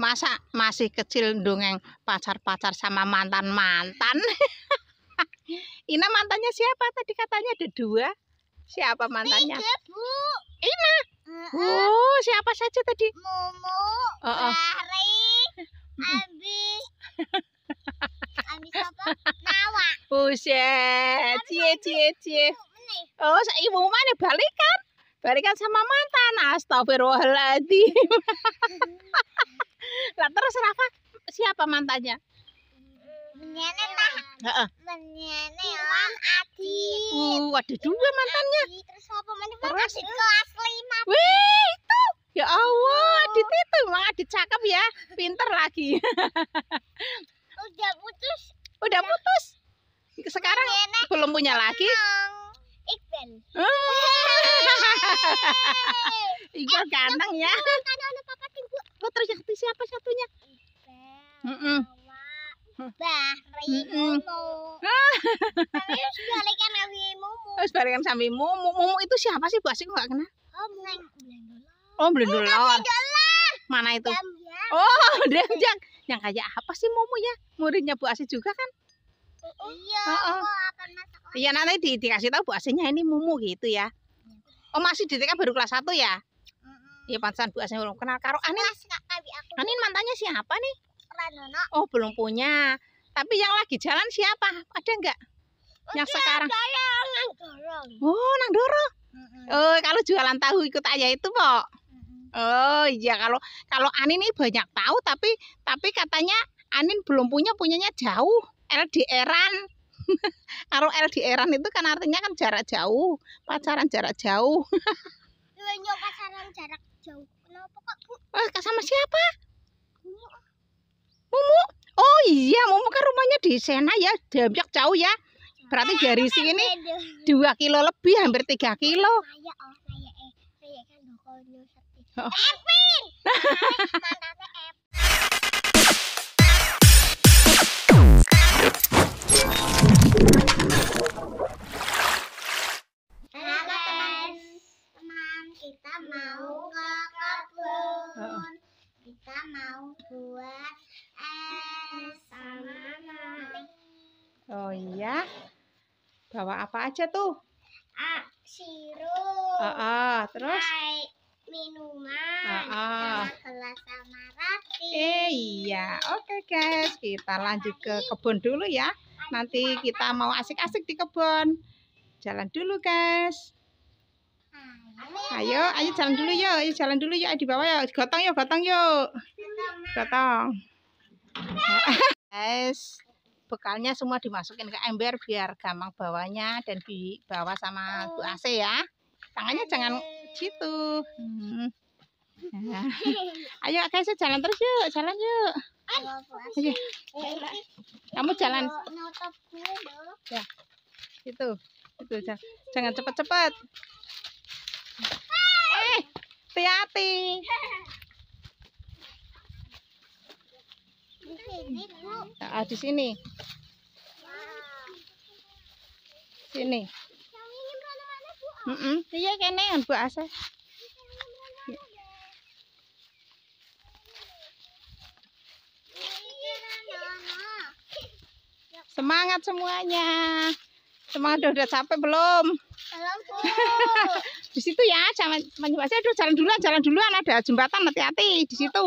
masa masih kecil dongeng pacar-pacar sama mantan-mantan Ina mantannya siapa tadi katanya ada dua siapa mantannya Tiga, Bu. Ina uh -uh. Uh, siapa saja tadi Mumu oh, oh. Lari Abi Abi siapa Nawa Buset cie cie cie oh ibu mana balikan balikan sama mantan astagfirullahaladzim lah terus Rafa siapa mantannya Menyana Pak. Heeh. Menyana Adi. Uh, ada dua mantannya. Adit, terus apa mana Terus kelas Lima. Wih, itu. Ya Allah, oh. Adit itu memang Adit cakep ya. Pinter lagi. Udah putus. Udah putus. Sekarang Menyana. belum punya lagi. Iqbal. Hmm. Iqbal eh, ganteng ya. Kan ada papa tahu yang siapa satunya? Iba, mm -mm. Tapi harus balikan sambil Momo. Harus balikan itu siapa sih? Bu Asik nggak kenal? Oh, Blendolan. Oh, Blendolan. Mana itu? Oh, Damjang. Yang kayak apa sih Mumu ya? Muridnya Bu Asih juga kan? Iya, oh, oh. Iya, nanti di, dikasih tahu Bu Asihnya ini Mumu gitu ya. Iya. Oh, masih di TK baru kelas 1 ya? Iya, pantesan Bu Asih belum kenal karo aneh. Kelas, aku. mantannya siapa nih? Oh, belum punya. Tapi yang lagi jalan siapa? Ada enggak? Oh, yang sekarang. Ada nang dorong. Oh, nang Doro? Mm -hmm. Oh, kalau jualan tahu ikut aja itu, Pok. Mm -hmm. Oh, iya kalau kalau Anin nih banyak tahu tapi tapi katanya Anin belum punya, punyanya jauh. LDRan. kalau LDRan itu kan artinya kan jarak jauh, pacaran jarak jauh. Iya, Yo pacaran jarak jauh. Kenapa kok, sama siapa? Mumu. Oh iya, Mumu kan rumahnya di Sena ya, jauh jauh ya. Berarti iya, dari kan sini dua kilo lebih, hampir tiga kilo. Oh. oh, eh, kan, oh buat oh es sama mami. Oh iya. Bawa apa aja tuh? Ah, sirup. Ah, ah. terus? Air minuman. Ah, ah. Sama gelas sama roti. Eh iya. Oke okay, guys, kita lanjut ke kebun dulu ya. Nanti kita mau asik-asik di kebun. Jalan dulu guys. Nah, ayo, ayo jalan dulu yuk, ayo jalan dulu yuk, di bawah yuk, gotong yuk, gotong yuk datang guys bekalnya semua dimasukin ke ember biar gampang bawanya dan dibawa sama Bu AC ya tangannya jangan gitu hmm. ayo guys jalan terus yuk jalan yuk iya. kamu jalan ya itu itu jangan, cepat-cepat. eh hati-hati Di sini, Nah, ah, di sini. Sini. Iya kene yang Bu Asa. Semangat semuanya. Semangat udah, udah capek belum? di situ ya, jangan menyebasnya saya jalan duluan, jalan duluan ada jembatan hati-hati di situ.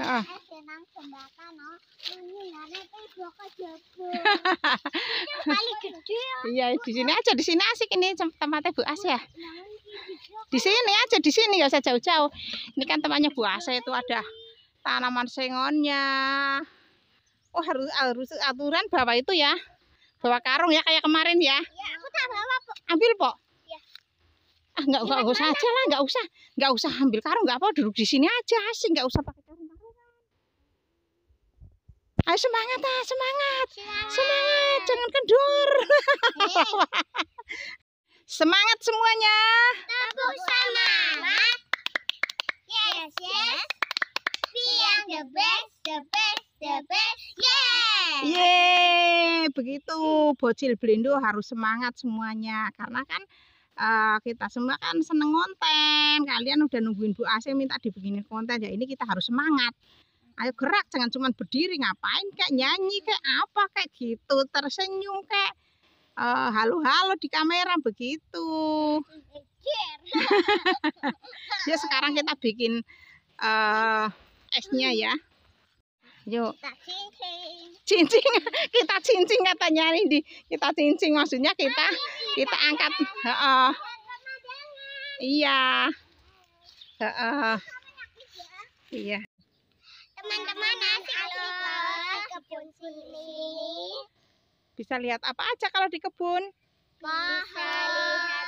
Ah. Iya, di sini aja, di sini asik ini tempatnya Bu As ya. Di sini aja, di sini ya saya jauh-jauh. Ini kan tempatnya Bu As itu ada tanaman sengonnya. Oh, harus harus aturan bawa itu ya. Bawa karung ya kayak kemarin ya. Iya, aku tak bawa, Ambil, Pok ah nggak nggak usah aja lah nggak usah nggak usah ambil karung nggak apa duduk di sini aja asik nggak usah pakai karung ayo semangat ah semangat semangat, jangan kendur semangat semuanya tepuk sama. yes yes we the best the best the best yeah yeah begitu bocil belindo harus semangat semuanya karena kan Eh, kita semua kan seneng konten kalian udah nungguin Bu Asih minta dibikinin konten ya ini kita harus semangat ayo gerak jangan cuma berdiri ngapain kayak nyanyi kayak apa kayak gitu tersenyum kayak eh, halo-halo uh, di kamera begitu ya sekarang kita bikin uh, esnya ya Yuk. Kita cincin. Cincin. kita cincin katanya ini. Kita cincin maksudnya kita kita angkat. Heeh. Iya. Heeh. Iya. Teman-teman, Bisa lihat apa aja kalau di kebun? Bisa lihat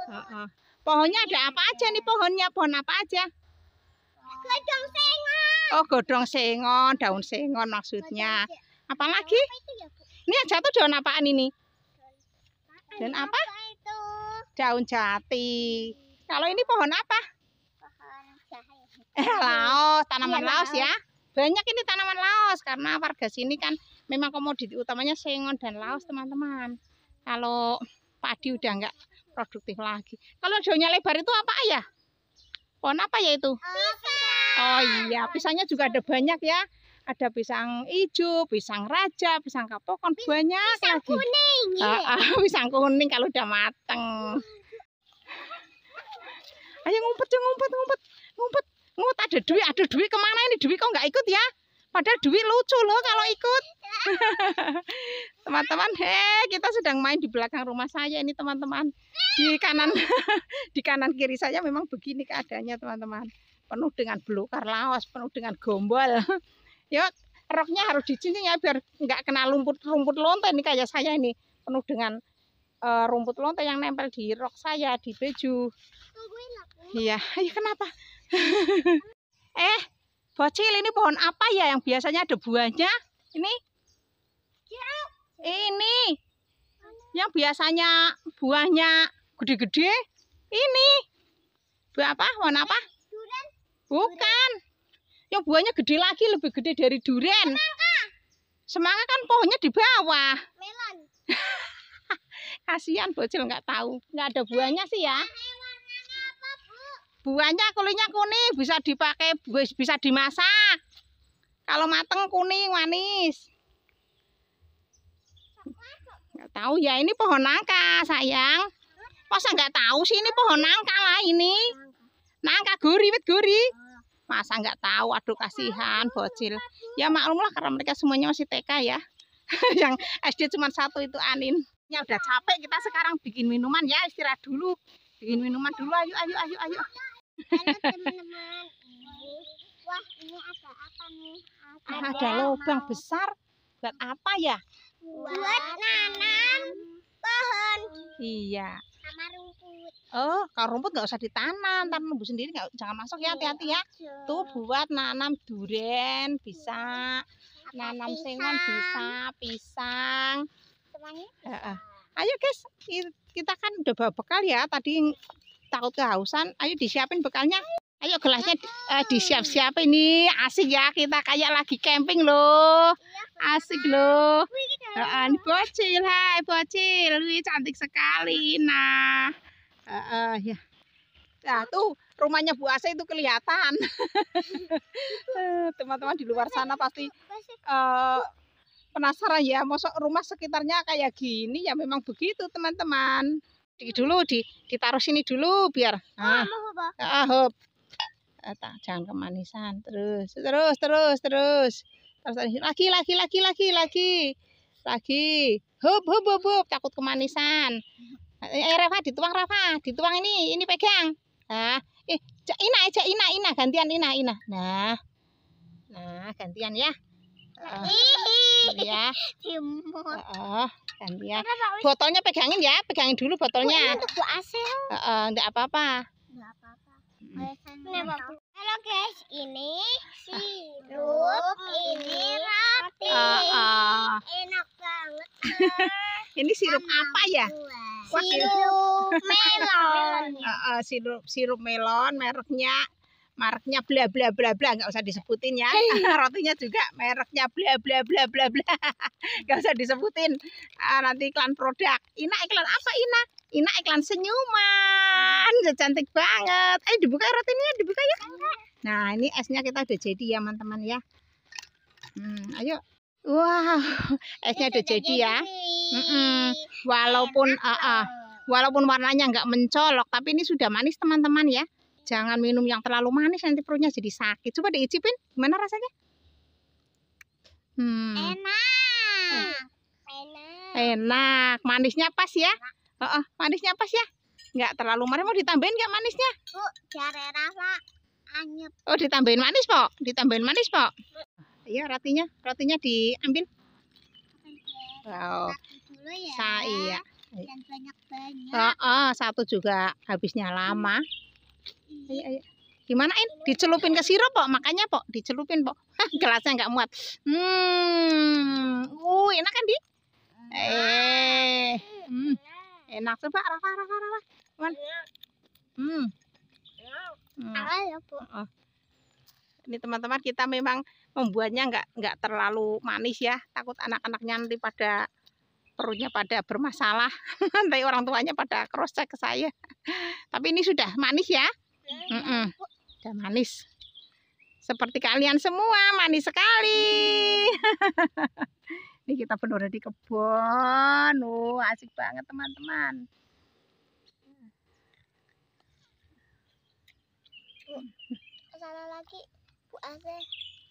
pohon. Pohonnya ada apa aja nih pohonnya? Pohon apa aja? kacang Oh, godong sengon, daun sengon maksudnya. Apalagi? Ya, ini yang jatuh daun apaan ini? Dan apa? Daun jati. Kalau ini pohon apa? Eh, laos, tanaman iya, laos ya. Banyak ini tanaman laos karena warga sini kan memang komoditi utamanya sengon dan laos, hmm. teman-teman. Kalau padi udah enggak produktif lagi. Kalau daunnya lebar itu apa ya? Pohon apa ya itu? Eh, Oh iya, pisangnya juga ada banyak ya. Ada pisang hijau, pisang raja, pisang kapokon, Pis banyak pisang lagi. Kuning, uh, uh, pisang kuning kalau udah mateng. Ayo ngumpet, ngumpet, ngumpet, ngumpet, ngumpet. Ada duit, ada duit kemana ini duit kok nggak ikut ya? Padahal duit lucu loh kalau ikut. Teman-teman, heh kita sedang main di belakang rumah saya ini teman-teman. Di kanan, di kanan kiri saya memang begini keadaannya teman-teman penuh dengan belukar laos, penuh dengan gombol. ya roknya harus dicincin ya biar nggak kena lumpur rumput lontar ini kayak saya ini penuh dengan uh, rumput lontar yang nempel di rok saya di baju. Iya, ya kenapa? eh, bocil ini pohon apa ya yang biasanya ada buahnya? Ini? Ini. Yang biasanya buahnya gede-gede. Ini. Buah apa? Pohon apa? Bukan. Yang buahnya gede lagi, lebih gede dari durian. Semangka. Semangka kan pohonnya di bawah. Melon. Kasihan bocil nggak tahu, nggak ada buahnya sih ya. Buahnya kulitnya kuning, bisa dipakai, bisa dimasak. Kalau mateng kuning manis. Nggak tahu ya, ini pohon nangka sayang. Masa nggak tahu sih ini pohon nangka lah ini nangka gurih wit gurih masa nggak tahu aduh kasihan bocil ya maklumlah karena mereka semuanya masih TK ya yang SD cuma satu itu Anin ya udah capek kita sekarang bikin minuman ya istirahat dulu bikin minuman dulu ayo ayo ayo ayo teman-teman wah ini ada apa nih ada, ada lubang besar buat apa ya buat nanam pohon iya sama rumput. Oh, kalau rumput nggak usah ditanam, tanam hmm. tumbuh sendiri nggak jangan masuk ya iya, hati-hati ya. Tuh buat nanam durian bisa, iya, nanam sengon bisa, pisang. Ayo guys, kita kan udah bawa bekal ya. Tadi takut kehausan, ayo disiapin bekalnya. Ayo gelasnya uh, disiap-siap ini asik ya kita kayak lagi camping loh. Iya, asik loh. Uh, bocil, hai bocil, wih cantik sekali. Nah, uh, uh, ya. Nah tuh rumahnya Bu Ase itu kelihatan. Teman-teman di luar sana pasti uh, penasaran ya, masuk rumah sekitarnya kayak gini ya memang begitu teman-teman. Di dulu di ditaruh sini dulu biar. Ah, ah, tak jangan kemanisan terus terus terus terus terus lagi lagi lagi lagi lagi lagi hub hub hub, hub. takut kemanisan eh, eh Rafa dituang Rafa dituang ini ini pegang nah eh ina aja eh, ina ina gantian ina ina nah nah gantian ya nah, iya ya uh, gantian botolnya pegangin ya pegangin dulu botolnya enggak uh, uh, apa-apa Halo guys, ini sirup, ini roti. Uh, uh. Enak banget. ini sirup apa ya? Wah, ya? sirup melon. Uh, uh, sirup sirup melon mereknya mereknya bla bla bla bla nggak usah disebutin ya rotinya juga mereknya bla bla bla bla bla nggak usah disebutin ah, nanti iklan produk Ina iklan apa Ina Ina iklan senyuman teman-teman udah cantik banget ayo dibuka rotinya dibuka ya. nah ini esnya kita udah jadi ya teman-teman ya hmm, ayo wow esnya udah jadi ya mm -mm. walaupun uh -uh. walaupun warnanya nggak mencolok tapi ini sudah manis teman-teman ya jangan minum yang terlalu manis nanti perutnya jadi sakit coba diicipin gimana rasanya hmm. enak enak enak manisnya pas ya enak. Oh, oh, manisnya pas ya Enggak terlalu manis. Mau ditambahin enggak manisnya? Bu, biar rasa anyep. Oh, ditambahin manis, Pok. Ditambahin manis, Pok. Iya, rotinya. Rotinya diambil. Wow. Oh. ya. Sa iya. Dan banyak-banyak. Oh, oh, satu juga habisnya lama. Hmm. Iya. Ayo, iya, iya. Gimanain? Dicelupin ke sirup, Pok. Makanya, Pok, dicelupin, Pok. Gelasnya enggak muat. Hmm. Uh, enak kan, Di? Eh. Hmm. Enak coba Rafa Rafa Rafa. Man. Hmm. Oh. Ini teman-teman kita memang membuatnya nggak nggak terlalu manis ya. Takut anak-anaknya nanti pada perutnya pada bermasalah. nanti orang tuanya pada cross check ke saya. Tapi ini sudah manis ya. Mm -mm. Sudah manis. Seperti kalian semua manis sekali. ini kita benar di kebun. Oh, asik banget teman-teman. sana lagi Bu Aze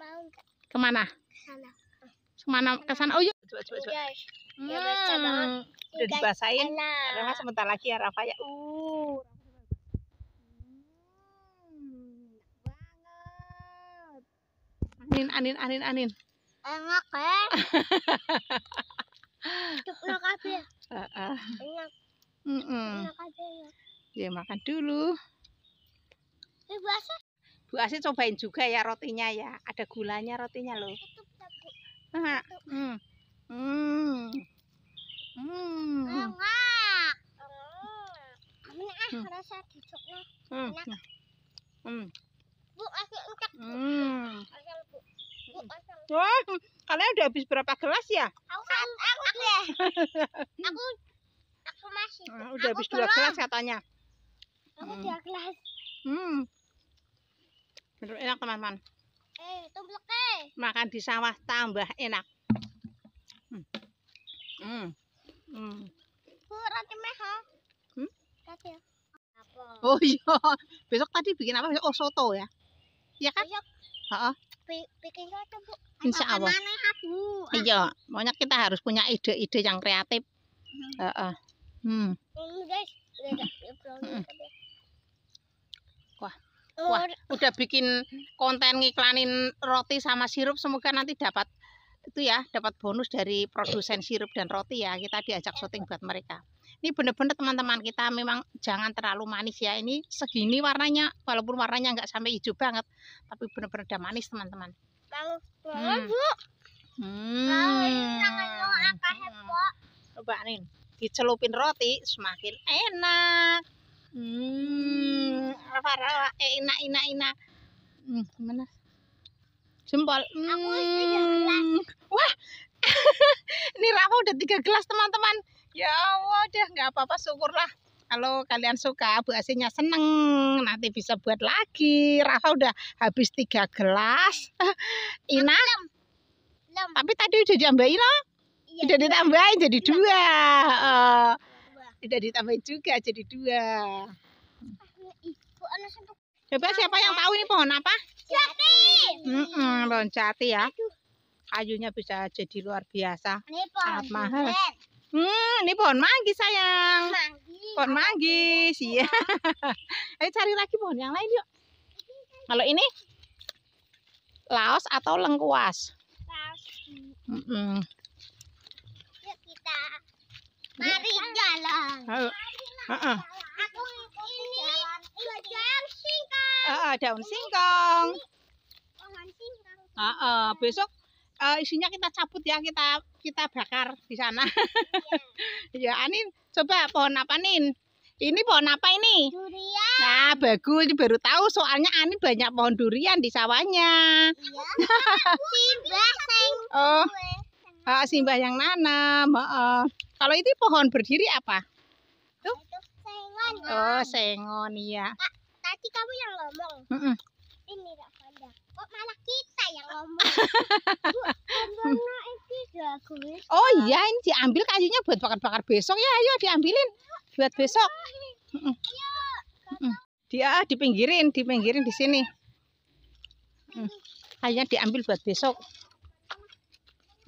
mau nggak? Kemana? Kesana. Kemana? Kesana. Oh iya. Coba coba coba. Iya, iya. Hmm. Ya, Udah dibasahin. karena sebentar lagi ya Rafa ya. Uh. Anin, anin, anin, anin. Enak ya. Enak aja. Ya. Enak. Mm -mm. Enak aja ya. Ya makan dulu. Ini basah. Bu Asi cobain juga ya rotinya ya. Ada gulanya rotinya loh. Nah, hmm. Hmm. Hmm. hmm. Ah, rasa hmm, hmm, hmm. Bu, Hmm. Wah, kalian udah habis berapa gelas ya? Aku aku, aku, aku, aku masih. Nah, udah habis dua gelas katanya. sawah tambah enak. Hmm. Hmm. hmm. Bu, roti meh, hmm? Oh iya, besok tadi bikin apa? Besok Oh soto ya, Iya kan? Besok. Ha -ha. Bikin soto bu. Insya Allah. Iya, maunya kita harus punya ide-ide yang kreatif. Hmm. Uh -uh. Hmm. Guys, udah, udah, udah, udah, hmm. udah, udah, udah, Wah, udah bikin konten ngiklanin roti sama sirup semoga nanti dapat itu ya, dapat bonus dari produsen sirup dan roti ya. Kita diajak syuting buat mereka. Ini bener-bener teman-teman kita memang jangan terlalu manis ya. Ini segini warnanya, walaupun warnanya nggak sampai hijau banget, tapi bener-bener udah manis teman-teman. Hmm. Hmm. Ya, Coba nih, dicelupin roti semakin enak. Hmm parah eh ina ina ina hmm, mana jempol hmm. aku wah ini Rafa udah tiga gelas teman-teman ya Allah deh nggak apa-apa syukurlah kalau kalian suka Bu Asinya seneng nanti bisa buat lagi Rafa udah habis tiga gelas Ina Lem. Lem. tapi tadi udah ditambahin loh iya, udah ditambahin jadi iya. dua uh, udah ditambahin juga jadi dua Coba ya, siapa yang tahu ini pohon apa? Jati. Mm -mm, pohon jati ya. Kayunya bisa jadi luar biasa. Ini pohon Sangat mahal. Hmm, ini pohon manggis sayang. Manggis. Pohon manggis, iya. Ayo iya. eh, cari lagi pohon yang lain yuk. Kalau ini laos atau lengkuas. Laos. Mm -mm. Yuk kita mari jalan. uh -uh. Aku ini daun singkong. Uh, daun singkong. ah Uh, uh, besok uh, isinya kita cabut ya kita kita bakar di sana. Ya. ya, Anin coba pohon apa Nin? Ini pohon apa ini? Durian. Nah, bagus baru tahu soalnya Ani banyak pohon durian di sawahnya. Iya. simbah Oh. Uh, simbah yang nanam, uh, uh. Kalau itu pohon berdiri apa? sengon. Oh, sengon iya. Kak, tadi kamu yang ngomong. Mm -mm. Ini Kak Fanda. Kok malah kita yang ngomong? oh iya, ini diambil kayunya buat bakar-bakar besok ya. Ayo diambilin buat besok. Dia di pinggirin, Dia dipinggirin, dipinggirin di sini. Mm. Kayunya diambil buat besok.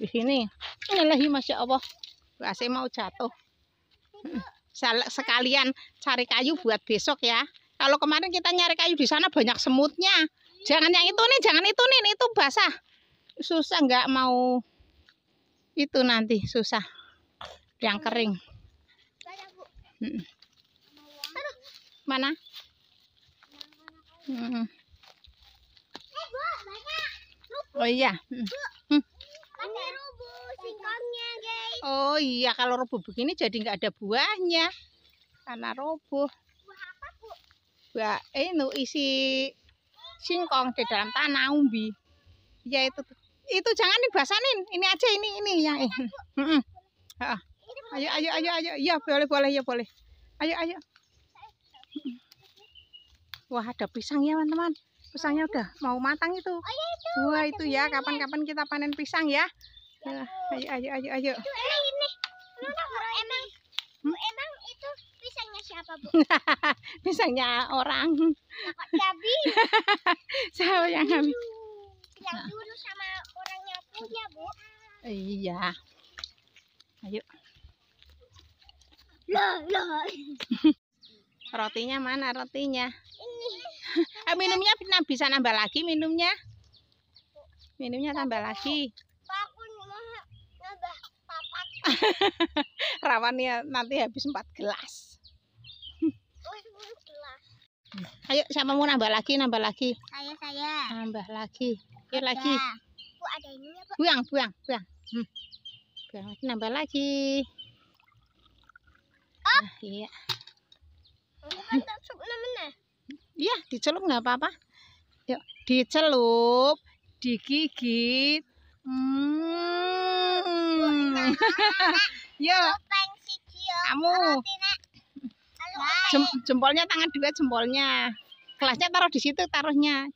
Di sini. Ini lagi masya Allah. Saya mau jatuh. Mm sekalian cari kayu buat besok ya kalau kemarin kita nyari kayu di sana banyak semutnya jangan yang itu nih jangan itu nih itu basah susah nggak mau itu nanti susah yang kering mana oh iya hmm. Hmm. Oh iya, kalau roboh begini jadi nggak ada buahnya. Karena roboh. Buah apa, Bu? Buah ini isi singkong di dalam tanah umbi. Ya itu tuh. Itu jangan dibasanin. Ini aja ini ini yang ini. Ayo ayo ayo ayo. Iya boleh boleh ya boleh. Ayo ayo. Wah, ada pisang ya, teman-teman. Pisangnya udah mau matang itu. Oh, iya, Wah, itu ya kapan-kapan kita panen pisang ya ayo ayo ayo ayo. ini. Hmm? itu pisangnya siapa, Bu? pisangnya orang. jadi. Siapa yang habis? Yang nah. dulu sama orangnya punya, Bu. Iya. Ayo. Loh, loh. rotinya mana rotinya? Ini. Eh, minumnya bisa nambah lagi minumnya? Minumnya tambah lagi. Rawannya nanti habis 4 gelas. Ayo sama mau nambah lagi, nambah lagi. Saya saya. Nambah lagi. Yuk lagi. Bu ada ya Bu. Buang, buang, buang. Hmm. Buang lagi, nambah lagi. Oh nah, iya. Iya, dicelup nggak apa-apa. Yuk, dicelup, digigit. Hmm. Yo. Kamu. Jem, jempolnya tangan dua jempolnya. Kelasnya taruh di situ taruhnya.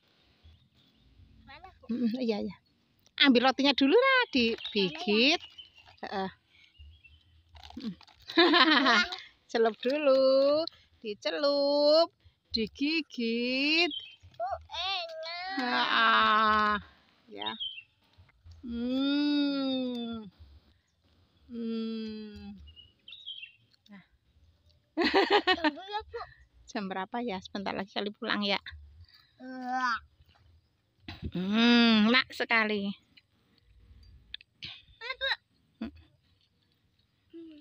Mana, iya iya. Ambil rotinya dulu lah di bigit. celup dulu, dicelup, digigit. Oh, enak. Ah, ya. Hmm. Hmm. Nah. Jam berapa ya? Sebentar lagi kali pulang ya. Hmm, enak sekali.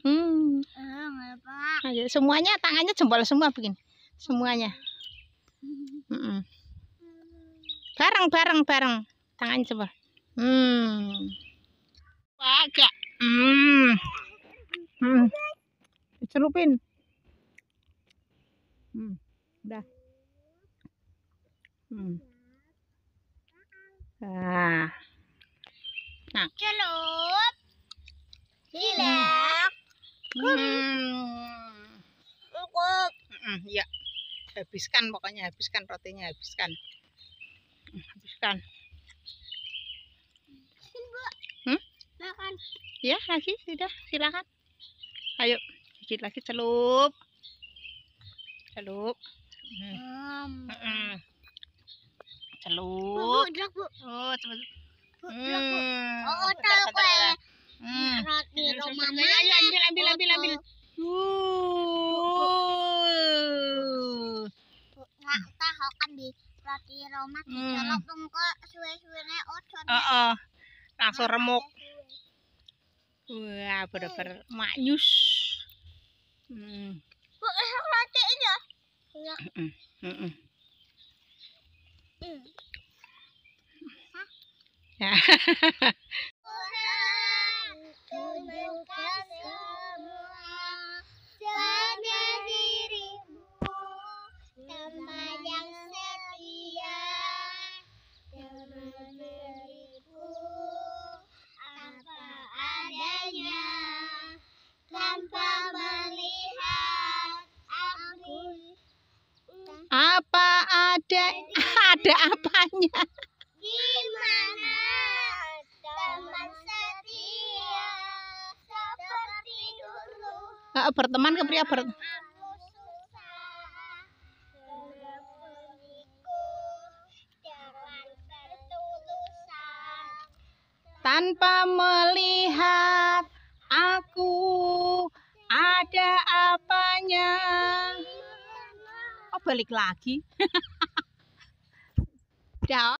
Hmm. Ayo semuanya tangannya jempol semua begini. Semuanya. bareng hmm. Bareng bareng bareng tangan jempol. Hmm. Agak Hmm. Hmm. Dicelupin. Hmm. Udah. Hmm. Ah. Nah. Celup. Silak. Hmm. Kukuk. Hmm. hmm, iya. Habiskan pokoknya habiskan rotinya habiskan. Hmm, habiskan. Hmm? Makan ya lagi sudah silakan ayo sedikit lagi celup celup hmm. hmm. celup bu, bu, bu. oh celup bu, hmm. bu. oh, oh tahu kue ya. hmm. di rumah ya, mama ayo ya, ambil ambil ambil ambil tahu kan di roti rumah dicelup hmm. suwe-suwene oh oh langsung remuk Wah, bener-bener maknyus. Hmm. Kok esok ya? ada ada apanya gimana teman setia seperti dulu uh, berteman ke pria ber tanpa melihat aku ada apanya oh balik lagi down